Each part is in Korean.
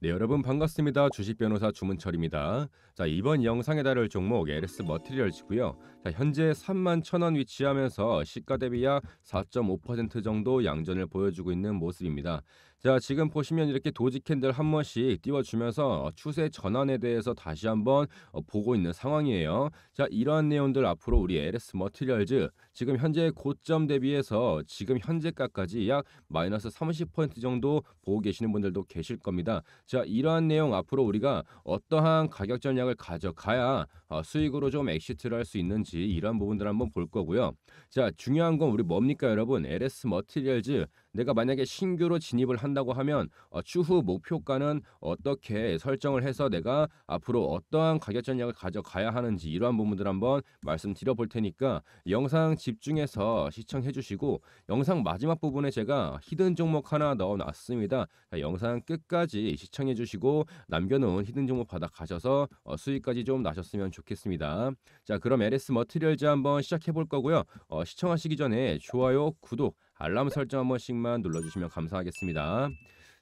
네 여러분 반갑습니다. 주식 변호사 주문철입니다. 자 이번 영상에 다룰 종목 LS 머티리얼즈고요. 자 현재 3만 1,000원 위치하면서 시가 대비약 4.5% 정도 양전을 보여주고 있는 모습입니다. 자, 지금 보시면 이렇게 도지 캔들 한 번씩 띄워주면서 추세 전환에 대해서 다시 한번 어, 보고 있는 상황이에요. 자, 이러한 내용들 앞으로 우리 LS 머티리얼즈 지금 현재 고점 대비해서 지금 현재가까지 약 마이너스 30% 정도 보고 계시는 분들도 계실 겁니다. 자, 이러한 내용 앞으로 우리가 어떠한 가격 전략을 가져가야 어, 수익으로 좀 엑시트를 할 수 있는지 이런 부분들 한번 볼 거고요. 자, 중요한 건 우리 뭡니까 여러분? LS 머티리얼즈 내가 만약에 신규로 진입을 한다고 하면 어, 추후 목표가는 어떻게 설정을 해서 내가 앞으로 어떠한 가격 전략을 가져가야 하는지 이러한 부분들 한번 말씀드려 볼 테니까 영상 집중해서 시청해 주시고 영상 마지막 부분에 제가 히든 종목 하나 넣어 놨습니다. 영상 끝까지 시청해 주시고 남겨놓은 히든 종목 받아 가셔서 어, 수익까지 좀 나셨으면 좋겠습니다. 자 그럼 LS 머티리얼즈 한번 시작해 볼 거고요. 어, 시청하시기 전에 좋아요, 구독, 알람 설정 한 번씩만 눌러주시면 감사하겠습니다.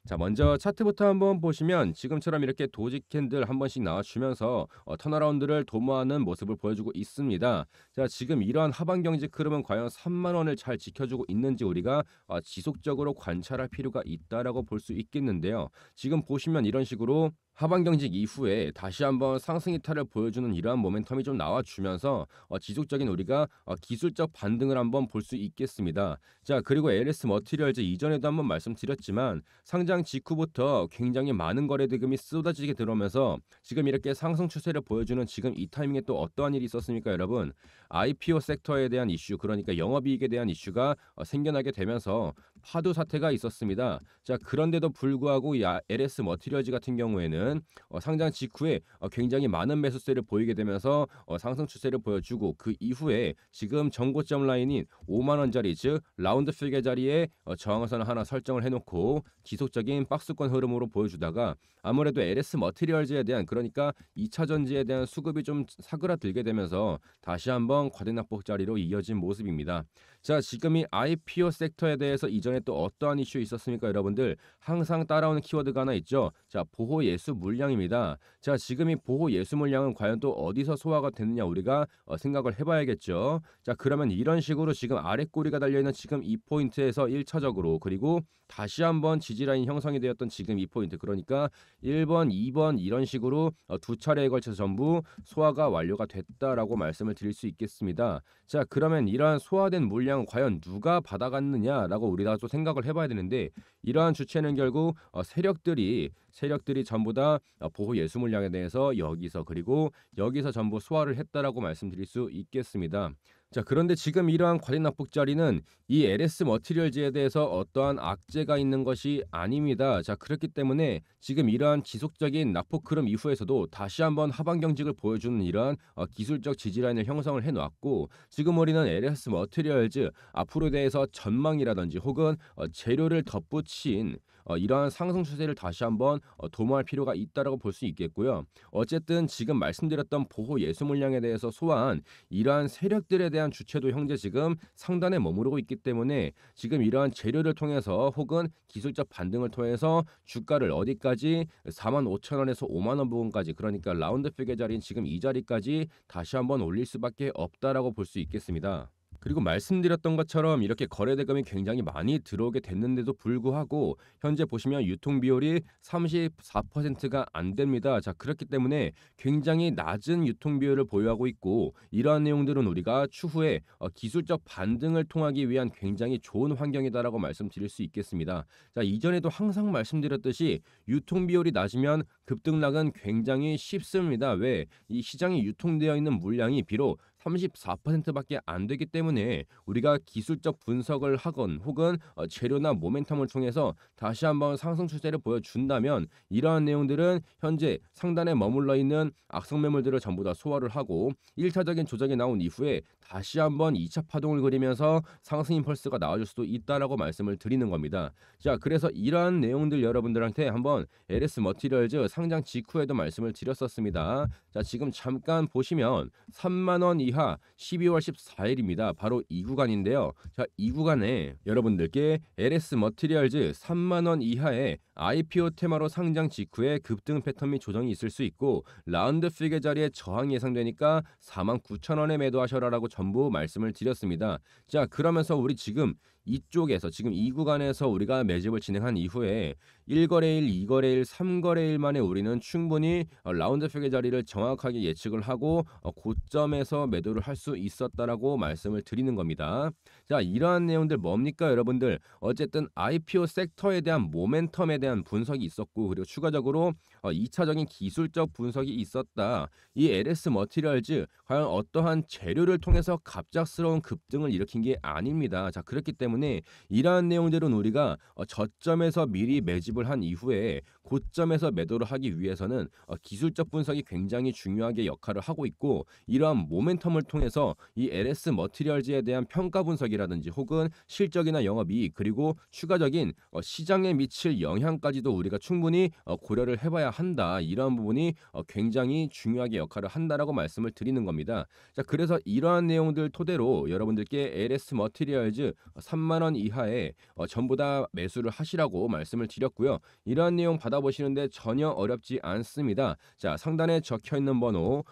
자 먼저 차트부터 한 번 보시면 지금처럼 이렇게 도지 캔들 한 번씩 나와주면서 어, 턴어라운드를 도모하는 모습을 보여주고 있습니다. 자 지금 이러한 하반 경직 흐름은 과연 3만 원을 잘 지켜주고 있는지 우리가 어, 지속적으로 관찰할 필요가 있다라고 볼 수 있겠는데요. 지금 보시면 이런 식으로 하반 경직 이후에 다시 한번 상승 이탈을 보여주는 이러한 모멘텀이 좀 나와주면서 어, 지속적인 우리가 어, 기술적 반등을 한번 볼 수 있겠습니다. 자 그리고 LS 머티리얼즈 이전에도 한번 말씀드렸지만 상장 직후부터 굉장히 많은 거래 대금이 쏟아지게 들어오면서 지금 이렇게 상승 추세를 보여주는 지금 이 타이밍에 또 어떠한 일이 있었습니까 여러분? IPO 섹터에 대한 이슈 그러니까 영업이익에 대한 이슈가 어, 생겨나게 되면서 파도 사태가 있었습니다. 자 그런데도 불구하고 이 LS 아, 머티리얼즈 같은 경우에는 보면 어, 상장 직후에 어, 굉장히 많은 매수세를 보이게 되면서 어, 상승 추세를 보여주고 그 이후에 지금 전고점 라인인 5만 원짜리 즉 라운드 필겨 자리에 어, 저항선을 하나 설정을 해놓고 지속적인 박스권 흐름으로 보여주다가 아무래도 LS 머티리얼즈에 대한 그러니까 2차전지에 대한 수급이 좀 사그라들게 되면서 다시 한번 과대납폭 자리로 이어진 모습입니다. 자 지금이 IPO 섹터에 대해서 이전에 또 어떠한 이슈 있었습니까 여러분들 항상 따라오는 키워드가 하나 있죠. 자 보호 예수 물량입니다. 자, 지금 이 보호 예수 물량은 과연 또 어디서 소화가 되느냐 우리가 어, 생각을 해봐야겠죠. 자, 그러면 이런 식으로 지금 아래 꼬리가 달려있는 지금 이 포인트에서 1차적으로 그리고 다시 한번 지지라인 형성이 되었던 지금 이 포인트 그러니까 1번, 2번 이런 식으로 어, 두 차례에 걸쳐서 전부 소화가 완료가 됐다라고 말씀을 드릴 수 있겠습니다. 자, 그러면 이러한 소화된 물량은 과연 누가 받아갔느냐라고 우리가 또 생각을 해봐야 되는데 이러한 주체는 결국 어, 세력들이 세력들이 전부 다 있으니까 그러니까 어, 보호 예수 물량에 대해서 여기서 그리고 여기서 전부 소화를 했다라고 말씀드릴 수 있겠습니다. 자 그런데 지금 이러한 과대 납북 자리는 이 LS 머티리얼즈에 대해서 어떠한 악재가 있는 것이 아닙니다. 자 그렇기 때문에 지금 이러한 지속적인 납폭 흐름 이후에서도 다시 한번 하방 경직을 보여주는 이러한 어, 기술적 지지라인을 형성을 해놓고 지금 우리는 LS 머티리얼즈 앞으로 대해서 전망이라든지 혹은 어, 재료를 덧붙인 어, 이러한 상승 추세를 다시 한번 어, 도모할 필요가 있다라고 볼 수 있겠고요. 어쨌든 지금 말씀드렸던 보호 예수 물량에 대해서 소환 이러한 세력들에 대한 주체도 현재 지금 상단에 머무르고 있기 때문에 지금 이러한 재료를 통해서 혹은 기술적 반등을 통해서 주가를 어디까지 4만 5천 원에서 5만 원부근까지 그러니까 라운드 픽의 자리인 지금 이 자리까지 다시 한번 올릴 수밖에 없다라고 볼 수 있겠습니다. 그리고 말씀드렸던 것처럼 이렇게 거래 대금이 굉장히 많이 들어오게 됐는데도 불구하고 현재 보시면 유통 비율이 34%가 안 됩니다. 자, 그렇기 때문에 굉장히 낮은 유통 비율을 보유하고 있고 이러한 내용들은 우리가 추후에 어, 기술적 반등을 통하기 위한 굉장히 좋은 환경이다라고 말씀드릴 수 있겠습니다. 자, 이전에도 항상 말씀드렸듯이 유통 비율이 낮으면 급등락은 굉장히 쉽습니다. 왜? 이 시장에 유통되어 있는 물량이 비록 34%밖에 안 되기 때문에 우리가 기술적 분석을 하건 혹은 어, 재료나 모멘텀을 통해서 다시 한번 상승 추세를 보여준다면 이러한 내용들은 현재 상단에 머물러 있는 악성 매물들을 전부 다 소화를 하고 1차적인 조작이 나온 이후에 다시 한번 2차 파동을 그리면서 상승 인펄스가 나와줄 수도 있다라고 말씀을 드리는 겁니다. 자, 그래서 이러한 내용들 여러분들한테 한번 LS 머티리얼즈 상장 직후에도 말씀을 드렸었습니다. 자, 지금 잠깐 보시면 3만 원 이하 기하 12월 14일입니다. 바로 이 구간인데요. 자, 이 구간에 여러분들께 LS 머티리얼즈 3만 원 이하의 IPO 테마로 상장 직후에 급등 패턴 및 조정이 있을 수 있고 라운드 피겨 자리에 저항이 예상되니까 4만 9천 원에 매도하셔라라고 전부 말씀을 드렸습니다. 자, 그러면서 우리 지금 이쪽에서 지금 이 구간에서 우리가 매집을 진행한 이후에 1거래일, 2거래일, 3거래일 만에 우리는 충분히 어, 라운드 표기 자리를 정확하게 예측을 하고 어, 고점에서 매도를 할 수 있었다라고 말씀을 드리는 겁니다. 자, 이러한 내용들 뭡니까 여러분들? 어쨌든 IPO 섹터에 대한 모멘텀에 대한 분석이 있었고 그리고 추가적으로 2차적인 어, 기술적 분석이 있었다. 이 LS 머티리얼즈 과연 어떠한 재료를 통해서 갑작스러운 급등을 일으킨 게 아닙니다. 자, 그렇기 때문에 때문에 이러한 내용들은 우리가 어, 저점에서 미리 매집을 한 이후에 고점에서 매도를 하기 위해서는 어, 기술적 분석이 굉장히 중요하게 역할을 하고 있고 이러한 모멘텀을 통해서 이 LS 머티리얼즈에 대한 평가 분석이라든지 혹은 실적이나 영업이익 그리고 추가적인 어, 시장에 미칠 영향까지도 우리가 충분히 어, 고려를 해봐야 한다 이러한 부분이 굉장히 중요하게 역할을 한다라고 말씀을 드리는 겁니다. 자 그래서 이러한 내용들 토대로 여러분들께 LS 머티리얼즈 3만 원 이하에 전부 다 매수를 하시라고 말씀을 드렸고요. 이러한 내용 받아 받아보시는데 전혀 어렵지 않습니다. 자, 상단에 적혀 있는 번호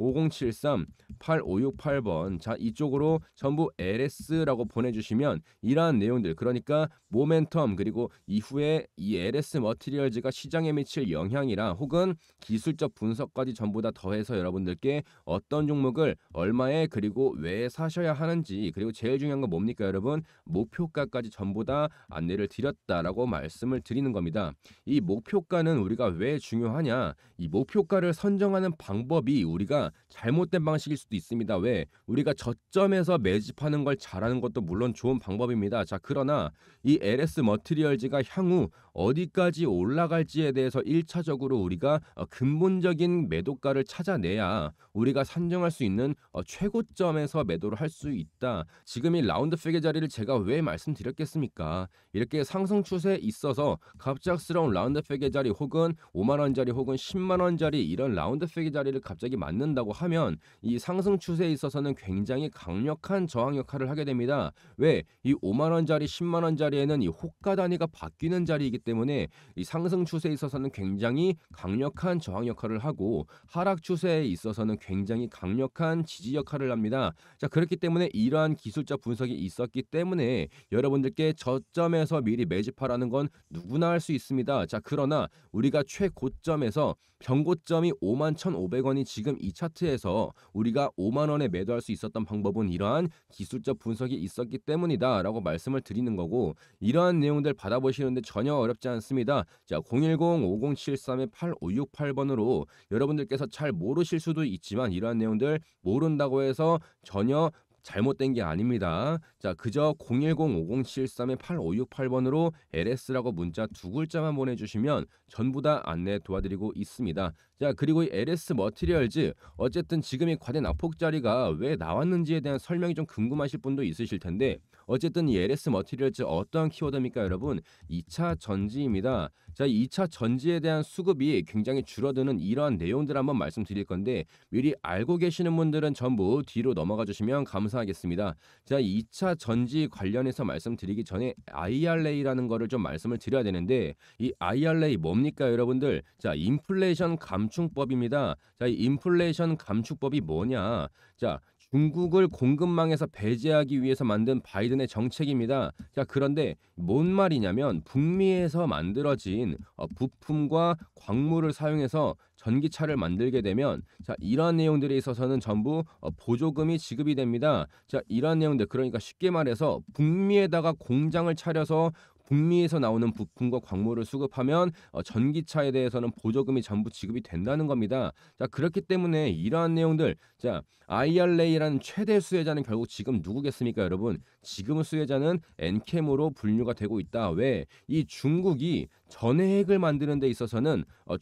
010-5073-8568번. 자, 이쪽으로 전부 LS라고 보내주시면 이러한 내용들, 그러니까 모멘텀, 그리고 이후에 이 LS 머티리얼즈가 시장에 미칠 영향이라 혹은 기술적 분석까지 전부 다 더해서 여러분들께 어떤 종목을 얼마에 그리고 왜 사셔야 하는지 그리고 제일 중요한 건 뭡니까 여러분 목표가까지 전부 다 안내를 드렸다라고 말씀을 드리는 겁니다. 이 목표가는 우리가 왜 중요하냐? 이 목표가를 선정하는 방법이 우리가 잘못된 방식일 수도 있습니다. 왜? 우리가 저점에서 매집하는 걸 잘하는 것도 물론 좋은 방법입니다. 자, 그러나 이 LS 머트리얼즈가 향후 어디까지 올라갈지에 대해서 1차적으로 우리가 어, 근본적인 매도가를 찾아내야 우리가 산정할 수 있는 어, 최고점에서 매도를 할 수 있다. 지금 이 라운드 팩의 자리를 제가 왜 말씀드렸겠습니까? 이렇게 상승 추세에 있어서 갑작스러운 라운드 페개자리 혹은 5만원짜리 혹은 10만원짜리 이런 라운드 페개자리를 갑자기 맞는다고 하면 이 상승 추세에 있어서는 굉장히 강력한 저항 역할을 하게 됩니다. 왜? 이 5만원짜리 10만원짜리에는 이 호가 단위가 바뀌는 자리이기 때문에 이 상승 추세에 있어서는 굉장히 강력한 저항 역할을 하고 하락 추세에 있어서는 굉장히 강력한 지지 역할을 합니다. 자 그렇기 때문에 이러한 기술자 분석이 있었기 때문에 여러분들께 저점에서 미리 매집하라는 건 누구나 할 수 있습니다. 자, 그러나 우리가 최고점에서 변고점이 5만 1,500원이 지금 이 차트에서 우리가 5만 원에 매도할 수 있었던 방법은 이러한 기술적 분석이 있었기 때문이다라고 말씀을 드리는 거고 이러한 내용들 받아보시는데 전혀 어렵지 않습니다. 자, 010-5073-8568번으로 여러분들께서 잘 모르실 수도 있지만 이러한 내용들 모른다고 해서 전혀 잘못된 게 아닙니다. 자, 그저 010-5073-8568번으로 LS라고 문자 두 글자만 보내주시면 전부 다 안내 도와드리고 있습니다. 자 그리고 이 LS 머티리얼즈 어쨌든 지금 이 과대 낙폭자리가 왜 나왔는지에 대한 설명이 좀 궁금하실 분도 있으실 텐데 어쨌든 이 LS 머티리얼즈 어떤 키워드입니까 여러분 2차 전지입니다 자 2차 전지에 대한 수급이 굉장히 줄어드는 이러한 내용들 한번 말씀드릴 건데 미리 알고 계시는 분들은 전부 뒤로 넘어가 주시면 감사하겠습니다 자 2차 전지 관련해서 말씀드리기 전에 IRA라는 거를 좀 말씀을 드려야 되는데 이 IRA 뭡니까 여러분들 자 인플레이션 감 감축법입니다. 자, 이 인플레이션 감축법이 뭐냐? 자, 중국을 공급망에서 배제하기 위해서 만든 바이든의 정책입니다. 자, 그런데 뭔 말이냐면 북미에서 만들어진 어, 부품과 광물을 사용해서 전기차를 만들게 되면 자, 이러한 내용들에 있어서는 전부 어, 보조금이 지급이 됩니다. 자, 이러한 내용들 그러니까 쉽게 말해서 북미에다가 공장을 차려서 북미에서 나오는 부품과 광물을 수급하면 어, 전기차에 대해서는 보조금이 전부 지급이 된다는 겁니다. 자 그렇기 때문에 이러한 내용들 자 IRA라는 최대 수혜자는 결국 지금 누구겠습니까 여러분? 지금 수혜자는 엔캠으로 분류가 되고 있다. 왜? 이 중국이 전해핵을 만드는 데 있어서는 어,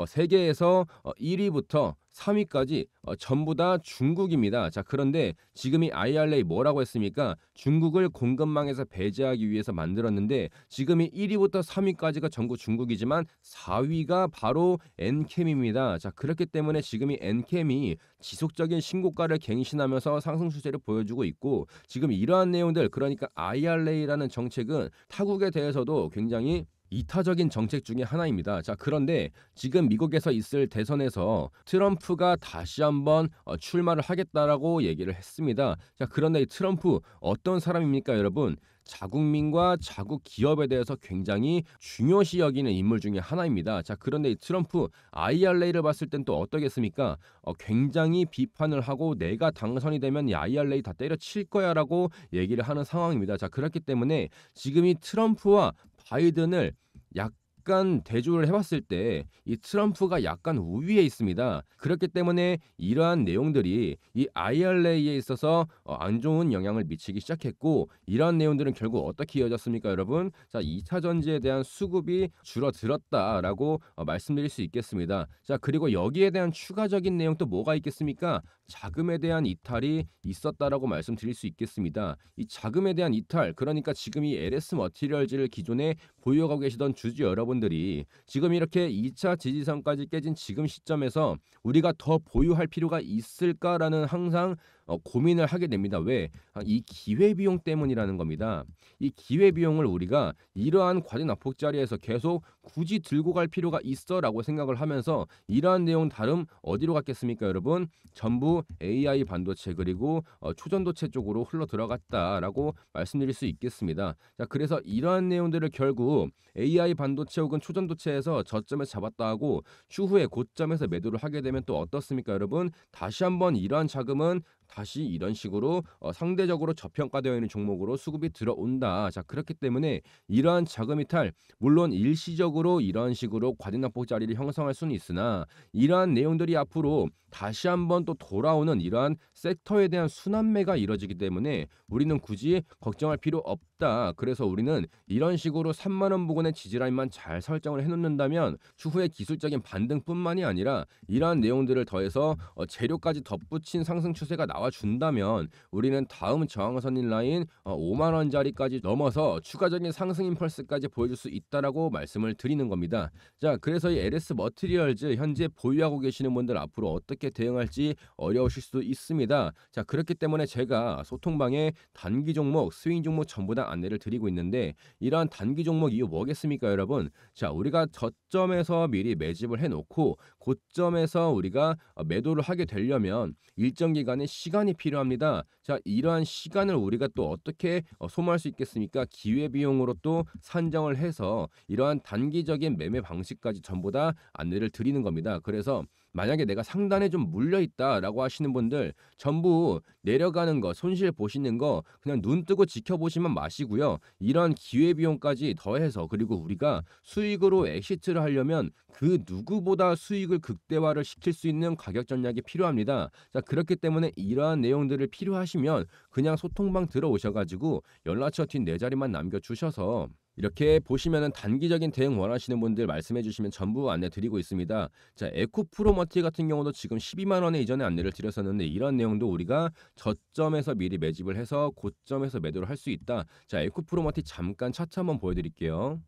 어, 세계에서 1위부터 어, 3위까지 어, 전부 다 중국입니다. 자, 그런데 지금 이 IRA 뭐라고 했습니까? 중국을 공급망에서 배제하기 위해서 만들었는데 지금이 1위부터 3위까지가 전부 중국이지만 4위가 바로 엔캠입니다. 자, 그렇기 때문에 지금이 엔캠이 지속적인 신고가를 갱신하면서 상승 추세를 보여주고 있고 지금 이러한 내용들 그러니까 IRA라는 정책은 타국에 대해서도 굉장히 이타적인 정책 중에 하나입니다. 자, 그런데 지금 미국에서 있을 대선에서 트럼프가 다시 한번 어, 출마를 하겠다라고 얘기를 했습니다. 자, 그런데 트럼프 어떤 사람입니까, 여러분? 자국민과 자국 기업에 대해서 굉장히 중요시 여기는 인물 중에 하나입니다. 자, 그런데 트럼프 IRA를 봤을 땐 또 어떠겠습니까? 어, 굉장히 비판을 하고 내가 당선이 되면 IRA 다 때려칠 거야라고 얘기를 하는 상황입니다. 자, 그렇기 때문에 지금 이 트럼프와 바이든을 약 약간 대조를 해봤을 때 이 트럼프가 약간 우위에 있습니다. 그렇기 때문에 이러한 내용들이 이 IRA에 있어서 어, 안 좋은 영향을 미치기 시작했고 이러한 내용들은 결국 어떻게 이어졌습니까, 여러분? 자, 2차 전지에 대한 수급이 줄어들었다라고 어, 말씀드릴 수 있겠습니다. 자, 그리고 여기에 대한 추가적인 내용 또 뭐가 있겠습니까? 자금에 대한 이탈이 있었다라고 말씀드릴 수 있겠습니다. 이 자금에 대한 이탈, 그러니까 지금 이 LS 머티리얼즈를 기존에 보유하고 계시던 주주 여러분 부분들이 지금 이렇게 2차 지지선까지 깨진 지금 시점에서 우리가 더 보유할 필요가 있을까라는 항상 어, 고민을 하게 됩니다. 왜? 아, 이 기회 비용 때문이라는 겁니다. 이 기회 비용을 우리가 이러한 과대 납폭 자리에서 계속 굳이 들고 갈 필요가 있어라고 생각을 하면서 이러한 내용 다름 어디로 갔겠습니까, 여러분? 전부 AI 반도체 그리고 어, 초전도체 쪽으로 흘러 들어갔다라고 말씀드릴 수 있겠습니다. 자, 그래서 이러한 내용들을 결국 AI 반도체 혹은 초전도체에서 저점을 잡았다 하고 추후에 고점에서 매도를 하게 되면 또 어떻습니까, 여러분? 다시 한번 이러한 자금은 다시 이런 식으로 어, 상대적으로 저평가되어 있는 종목으로 수급이 들어온다. 자 그렇기 때문에 이러한 자금 이탈 물론 일시적으로 이런 식으로 과대납폭 자리를 형성할 수는 있으나 이러한 내용들이 앞으로 다시 한번 또 돌아오는 이러한 섹터에 대한 순환매가 이뤄지기 때문에 우리는 굳이 걱정할 필요 없다. 그래서 우리는 이런 식으로 3만 원 부근의 지지라인만 잘 설정을 해놓는다면 추후에 기술적인 반등뿐만이 아니라 이러한 내용들을 더해서 어, 재료까지 덧붙인 상승 추세가 나올 나와준다면 우리는 다음 저항선인 라인 5만 어, 원짜리까지 넘어서 추가적인 상승 임펄스까지 보여줄 수 있다라고 말씀을 드리는 겁니다. 자, 그래서 이 LS 머티리얼즈 현재 보유하고 계시는 분들 앞으로 어떻게 대응할지 어려우실 수도 있습니다. 자, 그렇기 때문에 제가 소통방에 단기 종목, 스윙 종목 전부 다 안내를 드리고 있는데 이러한 단기 종목 이유 뭐겠습니까, 여러분? 자, 우리가 저점에서 미리 매집을 해놓고 고점에서 우리가 어, 매도를 하게 되려면 일정 기간의 시간이 필요합니다. 자, 이러한 시간을 우리가 또 어떻게 어, 소모할 수 있겠습니까? 기회 비용으로 또 산정을 해서 이러한 단기적인 매매 방식까지 전부 다 안내를 드리는 겁니다. 그래서 만약에 내가 상단에 좀 물려 있다라고 하시는 분들 전부 내려가는 거 손실 보시는 거 그냥 눈 뜨고 지켜보시면 마시고요. 이런 기회 비용까지 더해서 그리고 우리가 수익으로 엑시트를 하려면 그 누구보다 수익을 극대화를 시킬 수 있는 가격 전략이 필요합니다. 자, 그렇기 때문에 이러한 내용들을 필요하시면 그냥 소통방 들어오셔 가지고 연락처 뒷내 네 자리만 남겨 주셔서 이렇게 보시면은 단기적인 대응 원하시는 분들 말씀해 주시면 전부 안내 드리고 있습니다. 자, 에코 프로머티 같은 경우도 지금 12만 원에 이전에 안내를 드렸었는데 이런 내용도 우리가 저점에서 미리 매집을 해서 고점에서 매도를 할 수 있다. 자, 에코 프로머티 잠깐 차차 한번 보여 드릴게요.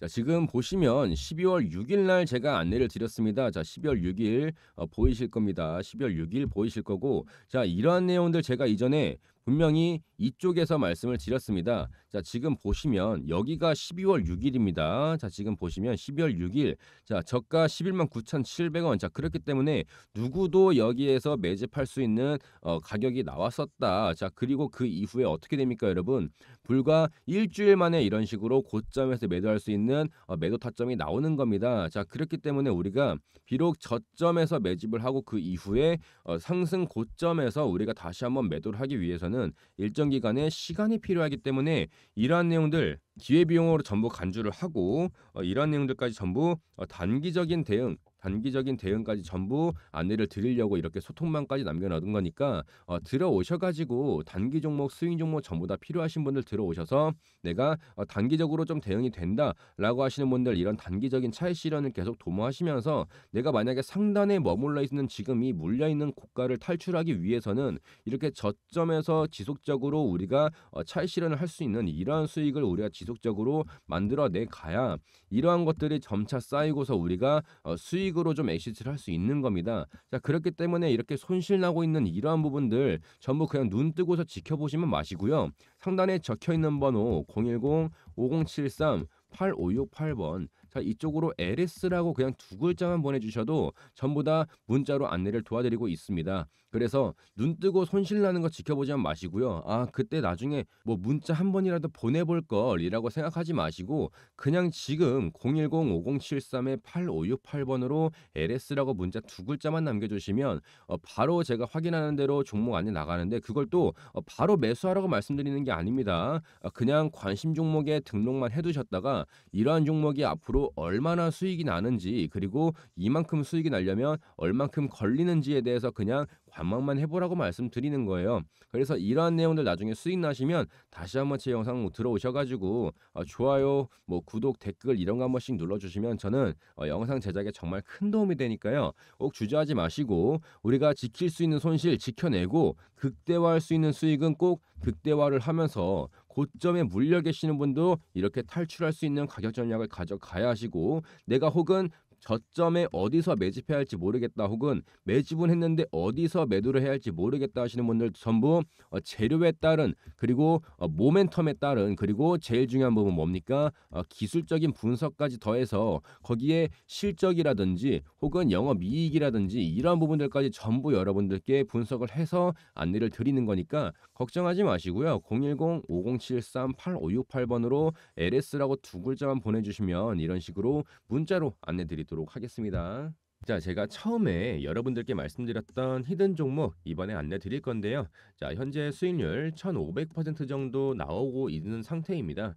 자, 지금 보시면 12월 6일 날 제가 안내를 드렸습니다. 자, 12월 6일 어, 보이실 겁니다. 12월 6일 보이실 거고 자, 이러한 내용들 제가 이전에 분명히 이쪽에서 말씀을 드렸습니다. 자, 지금 보시면 여기가 12월 6일입니다. 자, 지금 보시면 12월 6일. 자, 저가 11만 9,700원. 자, 그렇기 때문에 누구도 여기에서 매집할 수 있는 어, 가격이 나왔었다. 자, 그리고 그 이후에 어떻게 됩니까, 여러분? 불과 일주일 만에 이런 식으로 고점에서 매도할 수 있는 어, 매도 타점이 나오는 겁니다. 자, 그렇기 때문에 우리가 비록 저점에서 매집을 하고 그 이후에 어, 상승 고점에서 우리가 다시 한번 매도를 하기 위해서는 경는 일정 기간의 시간이 필요하기 때문에 이러한 내용들 기회비용으로 전부 간주를 하고 어, 이러한 내용들까지 전부 어, 단기적인 대응 단기적인 대응까지 전부 안내를 드리려고 이렇게 소통만까지 남겨놓은 거니까 어, 들어오셔가지고 단기 종목, 스윙 종목 전부 다 필요하신 분들 들어오셔서 내가 어, 단기적으로 좀 대응이 된다라고 하시는 분들 이런 단기적인 차익 실현을 계속 도모하시면서 내가 만약에 상단에 머물러 있는 지금 이 물려 있는 고가를 탈출하기 위해서는 이렇게 저점에서 지속적으로 우리가 어, 차익 실현을 할 수 있는 이러한 수익을 우리가 지속적으로 만들어내 가야 이러한 것들이 점차 쌓이고서 우리가 어, 수익 식으로 좀애시트를할 수 있는 겁니다. 자, 그렇기 때문에 이렇게 손실나고 있는 이러한 부분들 전부 그냥 눈 뜨고서 지켜보시면 마시고요. 상단에 적혀 있는 번호 010 5073 8568번 자, 이쪽으로 LS라고 그냥 두 글자만 보내주셔도 전부 다 문자로 안내를 도와드리고 있습니다. 그래서 눈 뜨고 손실 나는 거 지켜보지 마시고요. 아 그때 나중에 뭐 문자 한 번이라도 보내볼 걸이라고 생각하지 마시고 그냥 지금 010-5073-8568번으로 LS라고 문자 두 글자만 남겨주시면 어, 바로 제가 확인하는 대로 종목 안에 나가는데 그걸 또 어, 바로 매수하라고 말씀드리는 게 아닙니다. 어, 그냥 관심 종목에 등록만 해두셨다가 이러한 종목이 앞으로 얼마나 수익이 나는지 그리고 이만큼 수익이 나려면 얼만큼 걸리는지에 대해서 그냥 관망만 해보라고 말씀드리는 거예요. 그래서 이러한 내용들 나중에 수익 나시면 다시 한번 제 영상 들어오셔가지고 어, 좋아요, 뭐 구독, 댓글 이런 거 한 번씩 눌러주시면 저는 어, 영상 제작에 정말 큰 도움이 되니까요. 꼭 주저하지 마시고 우리가 지킬 수 있는 손실 지켜내고 극대화할 수 있는 수익은 꼭 극대화를 하면서 고점에 물려 계시는 분도 이렇게 탈출할 수 있는 가격 전략을 가져가야 하시고 내가 혹은 저점에 어디서 매집해야 할지 모르겠다 혹은 매집은 했는데 어디서 매도를 해야 할지 모르겠다 하시는 분들 전부 어, 재료에 따른 그리고 어, 모멘텀에 따른 그리고 제일 중요한 부분 뭡니까 어, 기술적인 분석까지 더해서 거기에 실적이라든지 혹은 영업 이익이라든지 이러한 부분들까지 전부 여러분들께 분석을 해서 안내를 드리는 거니까 걱정하지 마시고요 010-5073-8568번으로 LS라고 두 글자만 보내주시면 이런 식으로 문자로 안내 드리도록 보도록 하겠습니다. 자, 제가 처음에 여러분들께 말씀드렸던 히든 종목 이번에 안내 드릴 건데요. 자, 현재 수익률 1,500% 정도 나오고 있는 상태입니다.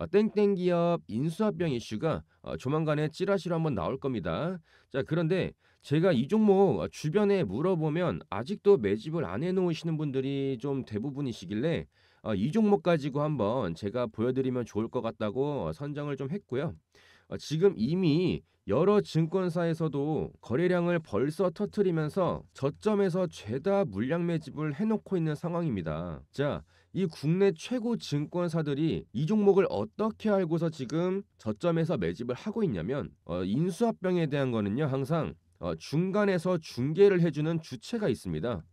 어, 땡땡 기업 인수합병 이슈가 어, 조만간에 찌라시로 한번 나올 겁니다. 자 그런데 제가 이 종목 어, 주변에 물어보면 아직도 매집을 안 해놓으시는 분들이 좀 대부분이시길래 어, 이 종목 가지고 한번 제가 보여드리면 좋을 것 같다고 어, 선정을 좀 했고요. 어, 지금 이미 여러 증권사에서도 거래량을 벌써 터트리면서 저점에서 죄다 물량 매집을 해놓고 있는 상황입니다. 자, 이 국내 최고 증권사들이 이 종목을 어떻게 알고서 지금 저점에서 매집을 하고 있냐면 어, 인수합병에 대한 거는요 항상 어, 중간에서 중개를 해주는 주체가 있습니다.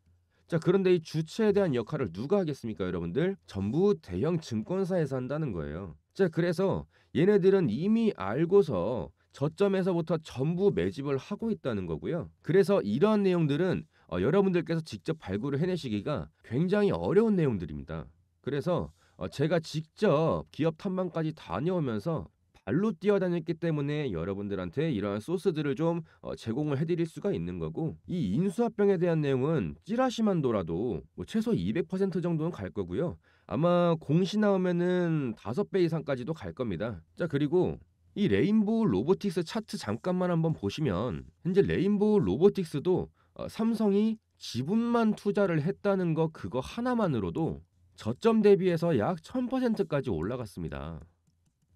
자 그런데 이 주체에 대한 역할을 누가 하겠습니까 여러분들 전부 대형 증권사에서 한다는 거예요 자 그래서 얘네들은 이미 알고서 저점에서부터 전부 매집을 하고 있다는 거고요 그래서 이러한 내용들은 어, 여러분들께서 직접 발굴을 해내시기가 굉장히 어려운 내용들입니다. 그래서 어, 제가 직접 기업 탐방까지 다녀오면서 발로 뛰어다녔기 때문에 여러분들한테 이러한 소스들을 좀 어, 제공을 해드릴 수가 있는 거고 이 인수합병에 대한 내용은 찌라시만 돌아도 뭐 최소 200% 정도는 갈 거고요. 아마 공시 나오면은 5배 이상까지도 갈 겁니다. 자 그리고 이 레인보우 로보틱스 차트 잠깐만 한번 보시면 현재 레인보우 로보틱스도 어, 삼성이 지분만 투자를 했다는 거 그거 하나만으로도 저점 대비해서 약 1000%까지 올라갔습니다.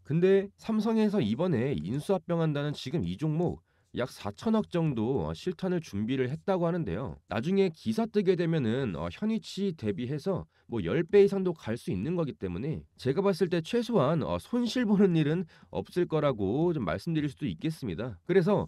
근데 삼성에서 이번에 인수합병한다는 지금 이 종목 약 4천억 정도 어, 실탄을 준비를 했다고 하는데요. 나중에 기사 뜨게 되면은 어, 현위치 대비해서 뭐 10배 이상도 갈 수 있는 거기 때문에 제가 봤을 때 최소한 손실 보는 일은 없을 거라고 좀 말씀드릴 수도 있겠습니다. 그래서